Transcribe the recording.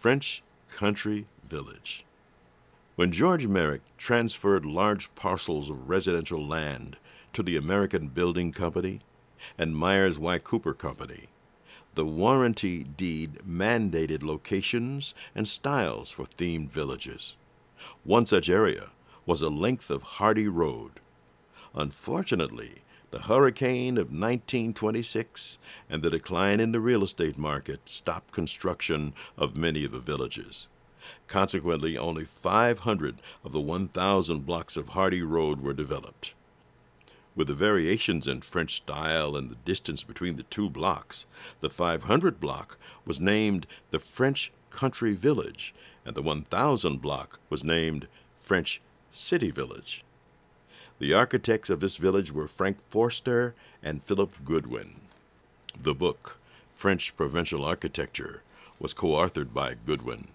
French country village. When George Merrick transferred large parcels of residential land to the American Building Company and Myers Y. Cooper Company, the warranty deed mandated locations and styles for themed villages. One such area was a length of Hardy Road. Unfortunately, the hurricane of 1926 and the decline in the real estate market stopped construction of many of the villages. Consequently, only 500 of the 1,000 blocks of Hardy Road were developed. With the variations in French style and the distance between the two blocks, the 500 block was named the French Country Village, and the 1,000 block was named French City Village. The architects of this village were Frank Forster and Philip Goodwin. The book, French Provincial Architecture, was co authored by Goodwin.